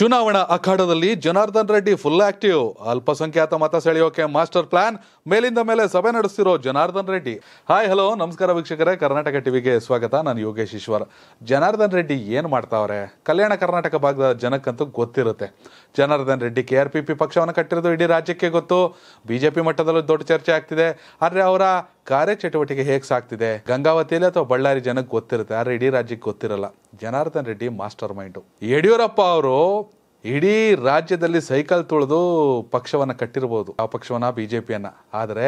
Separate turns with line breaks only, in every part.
ಚುನಾವಣಾ ಅಖಾಡದಲ್ಲಿ Janardhan Reddy full active ಅಲ್ಪಸಂಖ್ಯಾತ ಮತ ಸೆಳೆಯೋಕೆ ಮಾಸ್ಟರ್ ಪ್ಲಾನ್ ಮೇಲಿಂದ ಮೇಲೆ ಸಭೆ ನಡೆಸ್ತಿರೋ ಜನಾರ್ದನ್ ರೆಡ್ಡಿ ಹಾಯ್ ಹಲೋ ನಮಸ್ಕಾರ ವೀಕ್ಷಕರೇ ಕರ್ನಾಟಕ ಟಿವಿಗೆ ಸ್ವಾಗತ ನಾನು ಯೋಗೇಶ್ ಈಶ್ವರ್ ಜನಾರ್ದನ್ ರೆಡ್ಡಿ ಏನು ಮಾಡ್ತಾವ್ರೆ ಕಲ್ಯಾಣ ಕರ್ನಾಟಕ ಭಾಗದ ಜನಕ್ಕಂತೂ ಗೊತ್ತಿರುತ್ತೆ Janardhan Reddy K R P P ಪಕ್ಷವನ್ನು ಕಟ್ಟಿರೋದು ಇಡೀ ರಾಜ್ಯಕ್ಕೆ ಗೊತ್ತು ಬಿಜೆಪಿ ಮಟ್ಟದಲ್ಲೂ ದೊಡ್ಡ ಚರ್ಚೆ ಆಗ್ತಿದೆ ಆದರೆ ಅವರ ಕಾರ್ಯಚಟುವಟಿಕೆ ಹೇಗೆ ಸಾಕ್ತಿದೆ ಗಂಗಾವತಿಯಲ್ಲಿ ಅಥವಾ ಬಳ್ಳಾರಿ ಜನಕ್ಕೆ ಗೊತ್ತಿರುತ್ತೆ ಆದರೆ ಇಡೀ ರಾಜ್ಯಕ್ಕೆ ಗೊತ್ತಿರಲ್ಲ ಜನಾರ್ದನ್ ರೆಡ್ಡಿ ಮಾಸ್ಟರ್ ಮೈಂಡು ಯಡಿಯೂರಪ್ಪ ಅವರು ಇಡೀ ರಾಜ್ಯದಲ್ಲಿ ಸೈಕಲ್ ತುಳಿದು ಪಕ್ಷವನ್ನು ಕಟ್ಟಿರ್ಬೋದು ಆ ಪಕ್ಷವನ್ನು ಬಿ ಜೆ ಪಿಯನ್ನು ಆದರೆ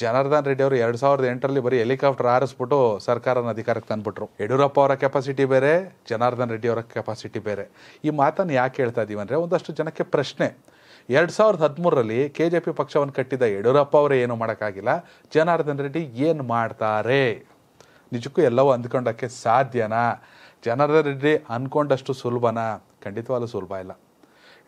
ಜನಾರ್ದನ್ ರೆಡ್ಡಿ ಅವರು ಎರಡು ಸಾವಿರದ ಎಂಟರಲ್ಲಿ ಬರೀ ಹೆಲಿಕಾಪ್ಟರ್ ಆರಿಸ್ಬಿಟ್ಟು ಸರ್ಕಾರನ ಅಧಿಕಾರಕ್ಕೆ ತಂದ್ಬಿಟ್ರು ಯಡಿಯೂರಪ್ಪ ಅವರ ಕೆಪಾಸಿಟಿ ಬೇರೆ ಜನಾರ್ದನ್ ರೆಡ್ಡಿ ಅವರ ಕೆಪಾಸಿಟಿ ಬೇರೆ ಈ ಮಾತನ್ನು ಯಾಕೆ ಹೇಳ್ತಾ ಇದ್ದೀವಿ ಅಂದರೆ ಒಂದಷ್ಟು ಜನಕ್ಕೆ ಪ್ರಶ್ನೆ ಎರಡು ಸಾವಿರದ ಹದಿಮೂರರಲ್ಲಿ ಕೆ ಜೆ ಪಿ ಪಕ್ಷವನ್ನು ಕಟ್ಟಿದ ಯಡಿಯೂರಪ್ಪ ಅವರೇ ಏನು ಮಾಡೋಕ್ಕಾಗಿಲ್ಲ ಜನಾರ್ದನ್ ರೆಡ್ಡಿ ಏನು ಮಾಡ್ತಾರೆ ನಿಜಕ್ಕೂ ಎಲ್ಲವೂ ಅಂದ್ಕೊಂಡಕ್ಕೆ ಸಾಧ್ಯನಾ ಜನಾರ್ದನ್ ರೆಡ್ಡಿ ಅಂದ್ಕೊಂಡಷ್ಟು ಸುಲಭನಾ ಖಂಡಿತವಾಗಲೂ ಸುಲಭ ಇಲ್ಲ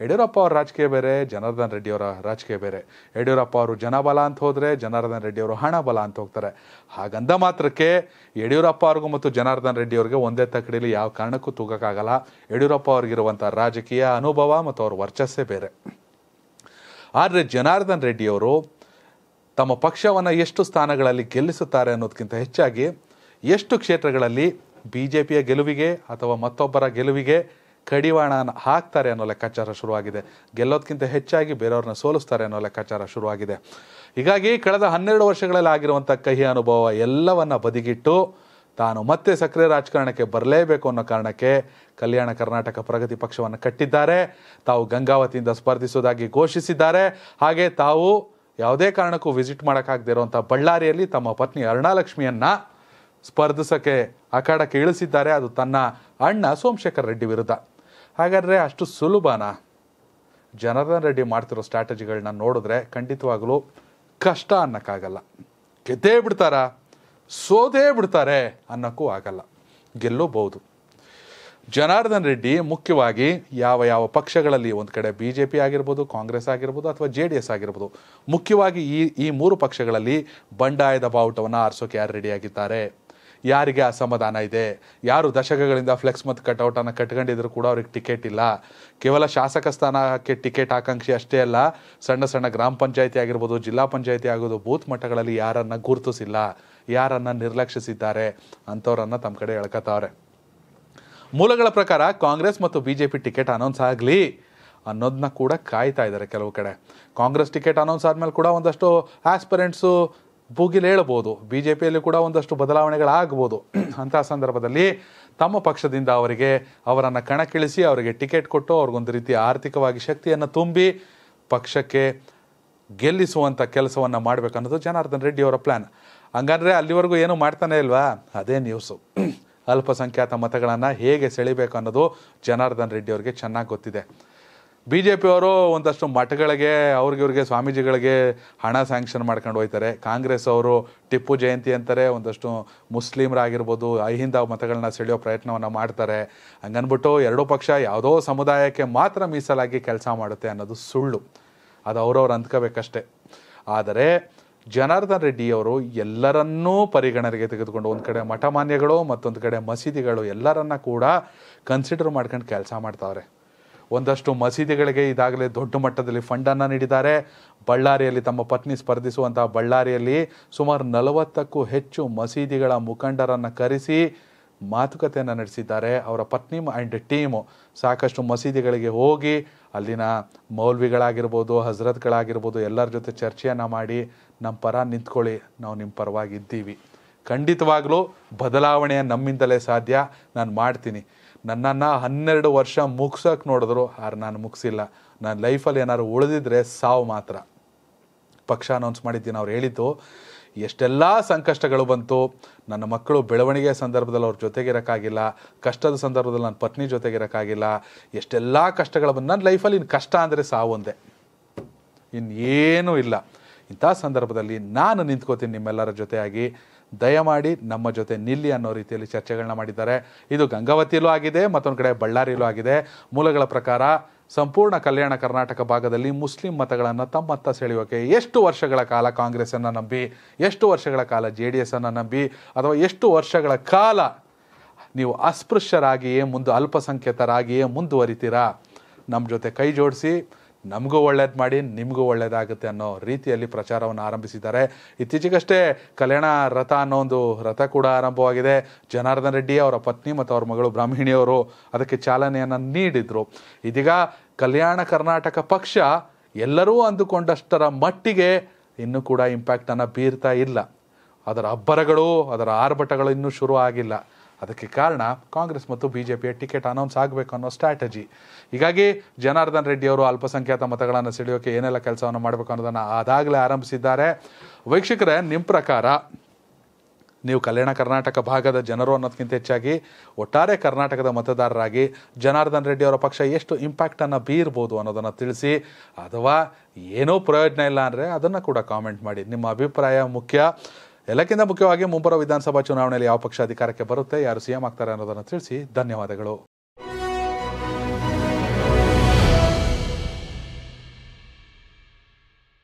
ಯಡಿಯೂರಪ್ಪ ಅವರ ರಾಜಕೀಯ ಬೇರೆ ಜನಾರ್ದನ್ ರೆಡ್ಡಿಯವರ ರಾಜಕೀಯ ಬೇರೆ ಯಡಿಯೂರಪ್ಪ ಅವರು ಜನಬಲ ಅಂತ ಹೋದರೆ ಜನಾರ್ದನ್ ರೆಡ್ಡಿಯವರು ಹಣ ಬಲ ಅಂತ ಹೋಗ್ತಾರೆ ಹಾಗಂದ ಮಾತ್ರಕ್ಕೆ ಯಡಿಯೂರಪ್ಪ ಅವ್ರಿಗೂ ಮತ್ತು ಜನಾರ್ದನ್ ರೆಡ್ಡಿ ಅವ್ರಿಗೆ ಒಂದೇ ತಕ್ಕಡಿಯಲ್ಲಿ ಯಾವ ಕಾರಣಕ್ಕೂ ತೂಗಕ್ಕಾಗಲ್ಲ ಯಡಿಯೂರಪ್ಪ ಅವ್ರಿಗಿರುವಂಥ ರಾಜಕೀಯ ಅನುಭವ ಮತ್ತು ಅವ್ರ ವರ್ಚಸ್ಸೇ ಬೇರೆ ಆದರೆ ಜನಾರ್ದನ್ ರೆಡ್ಡಿಯವರು ತಮ್ಮ ಪಕ್ಷವನ್ನು ಎಷ್ಟು ಸ್ಥಾನಗಳಲ್ಲಿ ಗೆಲ್ಲಿಸುತ್ತಾರೆ ಅನ್ನೋದಕ್ಕಿಂತ ಹೆಚ್ಚಾಗಿ ಎಷ್ಟು ಕ್ಷೇತ್ರಗಳಲ್ಲಿ ಬಿ ಜೆ ಪಿಯ ಗೆಲುವಿಗೆ ಅಥವಾ ಮತ್ತೊಬ್ಬರ ಗೆಲುವಿಗೆ ಕಡಿವಾಣನ ಹಾಕ್ತಾರೆ ಅನ್ನೋ ಲೆಕ್ಕಾಚಾರ ಶುರುವಾಗಿದೆ ಗೆಲ್ಲೋದಕ್ಕಿಂತ ಹೆಚ್ಚಾಗಿ ಬೇರೆಯವ್ರನ್ನ ಸೋಲಿಸ್ತಾರೆ ಅನ್ನೋ ಲೆಕ್ಕಾಚಾರ ಶುರುವಾಗಿದೆ ಹೀಗಾಗಿ ಕಳೆದ ಹನ್ನೆರಡು ವರ್ಷಗಳಲ್ಲಿ ಆಗಿರುವಂಥ ಕಹಿ ಅನುಭವ ಎಲ್ಲವನ್ನ ಬದಿಗಿಟ್ಟು ತಾನು ಮತ್ತೆ ಸಕ್ರಿಯ ರಾಜಕಾರಣಕ್ಕೆ ಬರಲೇಬೇಕು ಅನ್ನೋ ಕಾರಣಕ್ಕೆ ಕಲ್ಯಾಣ ಕರ್ನಾಟಕ ಪ್ರಗತಿ ಪಕ್ಷವನ್ನು ಕಟ್ಟಿದ್ದಾರೆ ತಾವು ಗಂಗಾವತಿಯಿಂದ ಸ್ಪರ್ಧಿಸೋದಾಗಿ ಘೋಷಿಸಿದ್ದಾರೆ ಹಾಗೆ ತಾವು ಯಾವುದೇ ಕಾರಣಕ್ಕೂ ವಿಸಿಟ್ ಮಾಡೋಕ್ಕಾಗದೇ ಇರುವಂಥ ಬಳ್ಳಾರಿಯಲ್ಲಿ ತಮ್ಮ ಪತ್ನಿ ಅರುಣಾಲಕ್ಷ್ಮಿಯನ್ನು ಸ್ಪರ್ಧಿಸೋಕ್ಕೆ ಅಖಾಡಕ್ಕೆ ಇಳಿಸಿದ್ದಾರೆ ಅದು ತನ್ನ ಅಣ್ಣ ಸೋಮಶೇಖರ್ ರೆಡ್ಡಿ ವಿರುದ್ಧ ಹಾಗಾದರೆ ಅಷ್ಟು ಸುಲಭನಾ ಜನಾರ್ದನ್ ರೆಡ್ಡಿ ಮಾಡ್ತಿರೋ ಸ್ಟ್ರಾಟಜಿಗಳನ್ನ ನೋಡಿದ್ರೆ ಖಂಡಿತವಾಗಲೂ ಕಷ್ಟ ಅನ್ನೋಕ್ಕಾಗಲ್ಲ ಗೆದ್ದೇ ಬಿಡ್ತಾರಾ ಸೋದೇ ಬಿಡ್ತಾರೆ ಅನ್ನೋಕ್ಕೂ ಆಗಲ್ಲ ಗೆಲ್ಲೋಬಹುದು ಜನಾರ್ದನ್ ರೆಡ್ಡಿ ಮುಖ್ಯವಾಗಿ ಯಾವ ಯಾವ ಪಕ್ಷಗಳಲ್ಲಿ ಒಂದು ಕಡೆ ಬಿ ಜೆ ಪಿ ಆಗಿರ್ಬೋದು ಕಾಂಗ್ರೆಸ್ ಆಗಿರ್ಬೋದು ಅಥವಾ ಜೆ ಡಿ ಎಸ್ ಆಗಿರ್ಬೋದು ಮುಖ್ಯವಾಗಿ ಈ ಈ ಮೂರು ಪಕ್ಷಗಳಲ್ಲಿ ಬಂಡಾಯದ ಬಾವುಟವನ್ನು ಆರಿಸೋಕೆ ಯಾರು ರೆಡಿಯಾಗಿದ್ದಾರೆ ಯಾರಿಗೆ ಅಸಮಾಧಾನ ಇದೆ ಯಾರು ದಶಕಗಳಿಂದ ಫ್ಲೆಕ್ಸ್ ಮತ್ತು ಕಟೌಟನ್ನು ಕಟ್ಕೊಂಡಿದ್ರು ಕೂಡ ಅವ್ರಿಗೆ ಟಿಕೆಟ್ ಇಲ್ಲ ಕೇವಲ ಶಾಸಕ ಸ್ಥಾನಕ್ಕೆ ಟಿಕೆಟ್ ಆಕಾಂಕ್ಷಿ ಅಷ್ಟೇ ಅಲ್ಲ ಸಣ್ಣ ಸಣ್ಣ ಗ್ರಾಮ ಪಂಚಾಯತಿ ಆಗಿರ್ಬೋದು ಜಿಲ್ಲಾ ಪಂಚಾಯತಿ ಆಗೋದು ಬೂತ್ ಮಟ್ಟಗಳಲ್ಲಿ ಯಾರನ್ನು ಗುರುತಿಸಿಲ್ಲ ಯಾರನ್ನು ನಿರ್ಲಕ್ಷಿಸಿದ್ದಾರೆ ಅಂಥವ್ರನ್ನ ತಮ್ಮ ಕಡೆ ಎಳ್ಕತಾವ್ರೆ ಮೂಲಗಳ ಪ್ರಕಾರ ಕಾಂಗ್ರೆಸ್ ಮತ್ತು B J P ticket announce ಆಗಲಿ ಅನ್ನೋದನ್ನ ಕೂಡ ಕಾಯ್ತಾ ಇದ್ದಾರೆ ಕೆಲವು ಕಡೆ ಕಾಂಗ್ರೆಸ್ ಟಿಕೆಟ್ ಅನೌನ್ಸ್ ಆದಮೇಲೆ ಕೂಡ ಒಂದಷ್ಟು ಆಸ್ಪರೆಂಟ್ಸು ಹೇಳಬಹುದು ಬಿ ಜೆ ಪಿಯಲ್ಲಿ ಕೂಡ ಒಂದಷ್ಟು ಬದಲಾವಣೆಗಳಾಗ್ಬೋದು ಅಂತಹ ಸಂದರ್ಭದಲ್ಲಿ ತಮ್ಮ ಪಕ್ಷದಿಂದ ಅವರಿಗೆ ಅವರನ್ನು ಕಣಕ್ಕಿಳಿಸಿ ಅವರಿಗೆ ಟಿಕೆಟ್ ಕೊಟ್ಟು ಅವ್ರಿಗೊಂದು ರೀತಿಯ ಆರ್ಥಿಕವಾಗಿ ಶಕ್ತಿಯನ್ನು ತುಂಬಿ ಪಕ್ಷಕ್ಕೆ ಗೆಲ್ಲಿಸುವಂಥ ಕೆಲಸವನ್ನು ಮಾಡಬೇಕನ್ನೋದು ಜನಾರ್ದನ್ ರೆಡ್ಡಿ ಅವರ ಪ್ಲ್ಯಾನ್ ಹಂಗಂದರೆ ಅಲ್ಲಿವರೆಗೂ ಏನೂ ಮಾಡ್ತಾನೆ ಇಲ್ವಾ ಅದೇ ನ್ಯೂಸು ಅಲ್ಪಸಂಖ್ಯಾತ ಮತಗಳನ್ನು ಹೇಗೆ ಸೆಳಿಬೇಕು ಅನ್ನೋದು ಜನಾರ್ದನ್ ರೆಡ್ಡಿ ಅವರಿಗೆ ಚೆನ್ನಾಗಿ ಗೊತ್ತಿದೆ ಬಿ ಜೆ ಪಿಯವರು ಒಂದಷ್ಟು ಮಠಗಳಿಗೆ ಅವ್ರಿಗಿವ್ರಿಗೆ ಸ್ವಾಮೀಜಿಗಳಿಗೆ ಹಣ ಸ್ಯಾಂಕ್ಷನ್ ಮಾಡ್ಕೊಂಡು ಹೋಯ್ತಾರೆ ಕಾಂಗ್ರೆಸ್ ಅವರು ಟಿಪ್ಪು ಜಯಂತಿ ಅಂತಾರೆ ಒಂದಷ್ಟು ಮುಸ್ಲಿಮರಾಗಿರ್ಬೋದು ಅಹಿಂದ ಮತಗಳನ್ನ ಸೆಳೆಯೋ ಪ್ರಯತ್ನವನ್ನು ಮಾಡ್ತಾರೆ ಹಂಗನ್ಬಿಟ್ಟು ಎರಡೂ ಪಕ್ಷ ಯಾವುದೋ ಸಮುದಾಯಕ್ಕೆ ಮಾತ್ರ ಮೀಸಲಾಗಿ ಕೆಲಸ ಮಾಡುತ್ತೆ ಅನ್ನೋದು ಸುಳ್ಳು ಅದು ಅವ್ರವ್ರು ಅಂದ್ಕೋಬೇಕಷ್ಟೆ ಆದರೆ ಜನಾರ್ದನ್ ರೆಡ್ಡಿಯವರು ಎಲ್ಲರನ್ನೂ ಪರಿಗಣನೆಗೆ ತೆಗೆದುಕೊಂಡು ಒಂದು ಕಡೆ ಮಾನ್ಯಗಳು ಮತ್ತೊಂದು ಕಡೆ ಮಸೀದಿಗಳು ಎಲ್ಲರನ್ನ ಕೂಡ ಕನ್ಸಿಡರ್ ಮಾಡ್ಕೊಂಡು ಕೆಲಸ ಮಾಡ್ತಾವ್ರೆ ಒಂದಷ್ಟು ಮಸೀದಿಗಳಿಗೆ ಈಗಾಗಲೇ ದೊಡ್ಡ ಮಟ್ಟದಲ್ಲಿ ಫಂಡನ್ನು ನೀಡಿದ್ದಾರೆ ಬಳ್ಳಾರಿಯಲ್ಲಿ ತಮ್ಮ ಪತ್ನಿ ಸ್ಪರ್ಧಿಸುವಂತಹ ಬಳ್ಳಾರಿಯಲ್ಲಿ ಸುಮಾರು ನಲವತ್ತಕ್ಕೂ ಹೆಚ್ಚು ಮಸೀದಿಗಳ ಮುಖಂಡರನ್ನು ಕರೆಸಿ ಮಾತುಕತೆಯನ್ನು ನಡೆಸಿದ್ದಾರೆ ಅವರ ಪತ್ನಿ ಆ್ಯಂಡ್ ಟೀಮು ಸಾಕಷ್ಟು ಮಸೀದಿಗಳಿಗೆ ಹೋಗಿ ಅಲ್ಲಿನ ಮೌಲ್ವಿಗಳಾಗಿರ್ಬೋದು ಹಜರತ್ಗಳಾಗಿರ್ಬೋದು ಎಲ್ಲರ ಜೊತೆ ಚರ್ಚೆಯನ್ನು ಮಾಡಿ ನಮ್ಮ ಪರ ನಿಂತ್ಕೊಳ್ಳಿ ನಾವು ನಿಮ್ಮ ಪರವಾಗಿದ್ದೀವಿ ಖಂಡಿತವಾಗಲೂ ಬದಲಾವಣೆಯ ನಮ್ಮಿಂದಲೇ ಸಾಧ್ಯ ನಾನು ಮಾಡ್ತೀನಿ ನನ್ನನ್ನು ಹನ್ನೆರಡು ವರ್ಷ ಮುಗ್ಸೋಕೆ ನೋಡಿದ್ರು ಆರು ನಾನು ಮುಗಿಸಿಲ್ಲ ನನ್ನ ಲೈಫಲ್ಲಿ ಏನಾದ್ರು ಉಳಿದಿದ್ರೆ ಸಾವು ಮಾತ್ರ ಪಕ್ಷ ಅನೌನ್ಸ್ ಮಾಡಿದ್ದೀನಿ ಅವ್ರು ಹೇಳಿದ್ದು ಎಷ್ಟೆಲ್ಲ ಸಂಕಷ್ಟಗಳು ಬಂತು ನನ್ನ ಮಕ್ಕಳು ಬೆಳವಣಿಗೆಯ ಸಂದರ್ಭದಲ್ಲಿ ಅವ್ರ ಜೊತೆಗಿರೋಕ್ಕಾಗಿಲ್ಲ ಕಷ್ಟದ ಸಂದರ್ಭದಲ್ಲಿ ನನ್ನ ಪತ್ನಿ ಜೊತೆಗಿರೋಕ್ಕಾಗಿಲ್ಲ ಎಷ್ಟೆಲ್ಲ ಕಷ್ಟಗಳು ಬಂದು ನನ್ನ ಲೈಫಲ್ಲಿ ಇನ್ನು ಕಷ್ಟ ಅಂದರೆ ಸಾವು ಒಂದೇ ಇನ್ನೇನೂ ಇಲ್ಲ ಇಂಥ ಸಂದರ್ಭದಲ್ಲಿ ನಾನು ನಿಂತ್ಕೋತೀನಿ ನಿಮ್ಮೆಲ್ಲರ ಜೊತೆಯಾಗಿ ದಯಮಾಡಿ ನಮ್ಮ ಜೊತೆ ನಿಲ್ಲಿ ಅನ್ನೋ ರೀತಿಯಲ್ಲಿ ಚರ್ಚೆಗಳನ್ನ ಮಾಡಿದ್ದಾರೆ ಇದು ಗಂಗಾವತಿಯಲ್ಲೂ ಆಗಿದೆ ಮತ್ತೊಂದು ಕಡೆ ಬಳ್ಳಾರಿಯಲ್ಲೂ ಆಗಿದೆ ಮೂಲಗಳ ಪ್ರಕಾರ ಸಂಪೂರ್ಣ ಕಲ್ಯಾಣ ಕರ್ನಾಟಕ ಭಾಗದಲ್ಲಿ ಮುಸ್ಲಿಂ ಮತಗಳನ್ನು ತಮ್ಮತ್ತ ಸೆಳೆಯೋಕೆ ಎಷ್ಟು ವರ್ಷಗಳ ಕಾಲ ಕಾಂಗ್ರೆಸ್ ಅನ್ನು ನಂಬಿ ಎಷ್ಟು ವರ್ಷಗಳ ಕಾಲ ಜೆ ಡಿ ಎಸ್ ಅನ್ನು ನಂಬಿ ಅಥವಾ ಎಷ್ಟು ವರ್ಷಗಳ ಕಾಲ ನೀವು ಅಸ್ಪೃಶ್ಯರಾಗಿಯೇ ಮುಂದೆ ಅಲ್ಪಸಂಖ್ಯಾತರಾಗಿಯೇ ಮುಂದುವರಿತೀರಾ ನಮ್ಮ ಜೊತೆ ಕೈ ಜೋಡಿಸಿ ನಮಗೂ ಒಳ್ಳೇದು ಮಾಡಿ ನಿಮಗೂ ಒಳ್ಳೇದಾಗುತ್ತೆ ಅನ್ನೋ ರೀತಿಯಲ್ಲಿ ಪ್ರಚಾರವನ್ನು ಆರಂಭಿಸಿದ್ದಾರೆ ಇತ್ತೀಚೆಗಷ್ಟೇ ಕಲ್ಯಾಣ ರಥ ಅನ್ನೋ ಒಂದು ರಥ ಕೂಡ ಆರಂಭವಾಗಿದೆ ಜನಾರ್ದನ್ ರೆಡ್ಡಿ ಅವರ ಪತ್ನಿ ಮತ್ತು ಅವರ ಮಗಳು ಬ್ರಾಹ್ಮಿಣಿಯವರು ಅದಕ್ಕೆ ಚಾಲನೆಯನ್ನು ನೀಡಿದರು ಇದೀಗ ಕಲ್ಯಾಣ ಕರ್ನಾಟಕ ಪಕ್ಷ ಎಲ್ಲರೂ ಅಂದುಕೊಂಡಷ್ಟರ ಮಟ್ಟಿಗೆ ಇನ್ನೂ ಕೂಡ ಇಂಪ್ಯಾಕ್ಟನ್ನು ಬೀರ್ತಾ ಇಲ್ಲ ಅದರ ಅಬ್ಬರಗಳು ಅದರ ಆರ್ಭಟಗಳು ಇನ್ನೂ ಶುರು ಆಗಿಲ್ಲ ಅದಕ್ಕೆ ಕಾರಣ ಕಾಂಗ್ರೆಸ್ ಮತ್ತು ಪಿಯ ಟಿಕೆಟ್ ಅನೌನ್ಸ್ ಆಗಬೇಕು ಅನ್ನೋ ಸ್ಟ್ರಾಟಜಿ ಹೀಗಾಗಿ ಜನಾರ್ದನ್ ರೆಡ್ಡಿ ಅವರು ಅಲ್ಪಸಂಖ್ಯಾತ ಮತಗಳನ್ನು ಸೆಳೆಯೋಕೆ ಏನೆಲ್ಲ ಕೆಲಸವನ್ನು ಮಾಡಬೇಕು ಅನ್ನೋದನ್ನು ಅದಾಗಲೇ ಆರಂಭಿಸಿದ್ದಾರೆ ವೀಕ್ಷಕರೇ ನಿಮ್ಮ ಪ್ರಕಾರ ನೀವು ಕಲ್ಯಾಣ ಕರ್ನಾಟಕ ಭಾಗದ ಜನರು ಅನ್ನೋದಕ್ಕಿಂತ ಹೆಚ್ಚಾಗಿ ಒಟ್ಟಾರೆ ಕರ್ನಾಟಕದ ಮತದಾರರಾಗಿ ಜನಾರ್ದನ್ ರೆಡ್ಡಿ ಅವರ ಪಕ್ಷ ಎಷ್ಟು ಇಂಪ್ಯಾಕ್ಟನ್ನು ಬೀರ್ಬೋದು ಅನ್ನೋದನ್ನು ತಿಳಿಸಿ ಅಥವಾ ಏನೂ ಪ್ರಯೋಜನ ಇಲ್ಲ ಅಂದರೆ ಅದನ್ನು ಕೂಡ ಕಾಮೆಂಟ್ ಮಾಡಿ ನಿಮ್ಮ ಅಭಿಪ್ರಾಯ ಮುಖ್ಯ ಎಲ್ಲಕ್ಕಿಂತ ಮುಖ್ಯವಾಗಿ ಮುಂಬರುವ ವಿಧಾನಸಭಾ ಚುನಾವಣೆಯಲ್ಲಿ ಯಾವ ಪಕ್ಷ ಅಧಿಕಾರಕ್ಕೆ ಬರುತ್ತೆ ಯಾರು ಸಿಎಂ ಆಗ್ತಾರೆ ಅನ್ನೋದನ್ನು ತಿಳಿಸಿ ಧನ್ಯವಾದಗಳು